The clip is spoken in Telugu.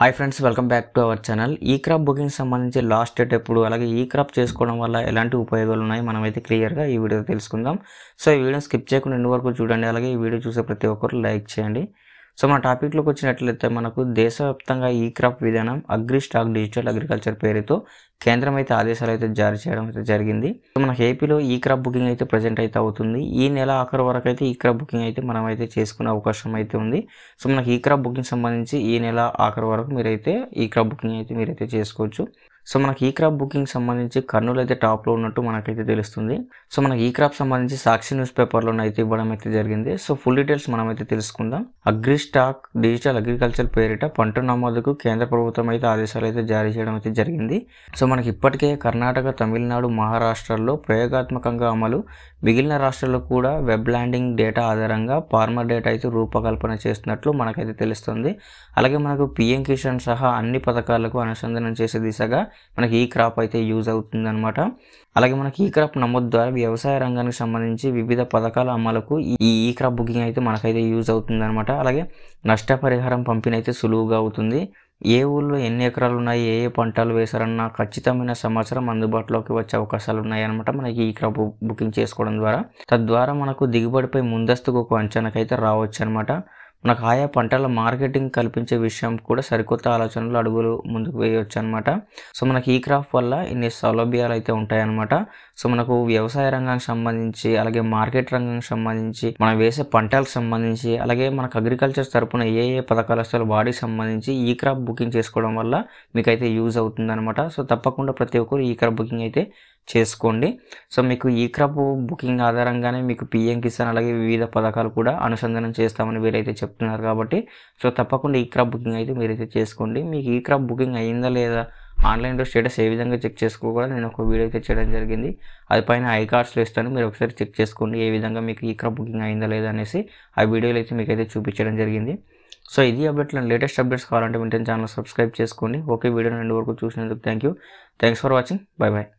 hi friends welcome back to our channel ఈ క్రాప్ బుకింగ్ సంబంధించి లాస్ట్ డేట్ ఎప్పుడు అలాగే ఈ e క్రాప్ చేసుకోవడం వల్ల ఎలాంటి ఉపయోగాలు ఉన్నాయి మనమైతే క్లియర్గా ఈ వీడియో తెలుసుకుందాం సో ఈ వీడియో స్కిప్ చేయకుండా ఎండు వరకు చూడండి అలాగే ఈ వీడియో చూసే ప్రతి ఒక్కరు లైక్ చేయండి సో మన టాపిక్లోకి వచ్చినట్లయితే మనకు దేశవ్యాప్తంగా ఈ క్రాప్ విధానం అగ్రి స్టాక్ డిజిటల్ అగ్రికల్చర్ పేరుతో కేంద్రం అయితే ఆదేశాలు అయితే జారీ చేయడం అయితే జరిగింది సో మన ఏపీలో ఈ క్రాప్ బుకింగ్ అయితే ప్రజెంట్ అయితే అవుతుంది ఈ నెల ఆఖరి వరకు అయితే ఈ క్రాప్ బుకింగ్ అయితే మనం అయితే చేసుకునే అవకాశం అయితే ఉంది సో మనకి ఈ క్రాప్ బుకింగ్ సంబంధించి ఈ నెల ఆఖరి వరకు మీరైతే ఈ క్రాప్ బుకింగ్ అయితే మీరైతే చేసుకోవచ్చు సో మనకి ఈ క్రాప్ బుకింగ్ సంబంధించి కర్నూలు అయితే టాప్లో ఉన్నట్టు మనకైతే తెలుస్తుంది సో మనకి ఈ క్రాప్ సంబంధించి సాక్షి న్యూస్ పేపర్లో అయితే ఇవ్వడం అయితే జరిగింది సో ఫుల్ డీటెయిల్స్ మనం అయితే తెలుసుకుందాం అగ్రి స్టాక్ డిజిటల్ అగ్రికల్చర్ పేరిట పంట నమోదుకు కేంద్ర ప్రభుత్వం అయితే ఆదేశాలు అయితే జారీ చేయడం అయితే జరిగింది సో మనకి ఇప్పటికే కర్ణాటక తమిళనాడు మహారాష్ట్రలో ప్రయోగాత్మకంగా అమలు మిగిలిన రాష్ట్రాల్లో కూడా వెబ్ ల్యాండింగ్ డేటా ఆధారంగా ఫార్మర్ డేటా అయితే రూపకల్పన చేస్తున్నట్లు మనకైతే తెలుస్తుంది అలాగే మనకు పిఎం కిషన్ సహా అన్ని పథకాలకు అనుసంధానం చేసే దిశగా మనకి ఈ క్రాప్ అయితే యూజ్ అవుతుందన్నమాట అలాగే మనకి ఈ క్రాప్ నమోదు ద్వారా వ్యవసాయ రంగానికి సంబంధించి వివిధ పథకాల అమలుకు ఈ ఈ క్రాప్ బుకింగ్ అయితే మనకైతే యూజ్ అవుతుందన్నమాట అలాగే నష్టపరిహారం పంపిణీ అయితే సులువుగా అవుతుంది ఏ ఊళ్ళో ఎన్ని ఎకరాలు ఉన్నాయి ఏ ఏ పంటలు వేశారన్న ఖచ్చితమైన సమాచారం అందుబాటులోకి వచ్చే అవకాశాలు ఉన్నాయన్నమాట మనకి ఈ క్రాప్ బుకింగ్ చేసుకోవడం ద్వారా తద్వారా మనకు దిగుబడిపై ముందస్తుకు ఒక అంచనాకైతే రావచ్చు అనమాట మనకు ఆయా పంటల మార్కెటింగ్ కల్పించే విషయం కూడా సరికొత్త ఆలోచనలు అడుగులు ముందుకు వేయవచ్చు అనమాట సో మనకి ఈ క్రాప్ వల్ల ఇన్ని సౌలభ్యాలు అయితే ఉంటాయన్నమాట సో మనకు వ్యవసాయ రంగానికి సంబంధించి అలాగే మార్కెట్ రంగానికి సంబంధించి మనం వేసే పంటలకు సంబంధించి అలాగే మనకు అగ్రికల్చర్ తరఫున ఏ ఏ పథకాలు వస్తాయో వాడికి సంబంధించి ఈ క్రాప్ బుకింగ్ చేసుకోవడం వల్ల మీకైతే యూజ్ అవుతుంది అనమాట సో తప్పకుండా ప్రతి ఒక్కరు ఈ క్రాప్ బుకింగ్ అయితే చేసుకోండి సో మీకు ఈ క్రాప్ బుకింగ్ ఆధారంగానే మీకు పిఎం కిసాన్ అలాగే వివిధ పథకాలు కూడా అనుసంధానం చేస్తామని వీరైతే చెప్తున్నారు కాబట్టి సో తప్పకుండా ఈ క్రాప్ బుకింగ్ అయితే మీరైతే చేసుకోండి మీకు ఈ క్రాప్ బుకింగ్ అయిందా లేదా ఆన్లైన్లో స్టేటస్ ఏ విధంగా చెక్ చేసుకోకూడదు నేను ఒక వీడియో అయితే చేయడం జరిగింది అది పైన ఐ కార్డ్స్లో ఇస్తాను మీరు ఒకసారి చెక్ చేసుకోండి ఏ విధంగా మీకు ఈ క్రాప్ బుకింగ్ అయిందా లేదా అనేసి ఆ వీడియోలు అయితే మీకు అయితే చూపించడం జరిగింది సో ఇది అప్డేట్లో లేటెస్ట్ అప్డేట్స్ కావాలంటే వెంటనే ఛానల్ సబ్స్క్రైబ్ చేసుకోండి ఓకే వీడియో రెండు వరకు చూసినందుకు thank you thanks for watching bye bye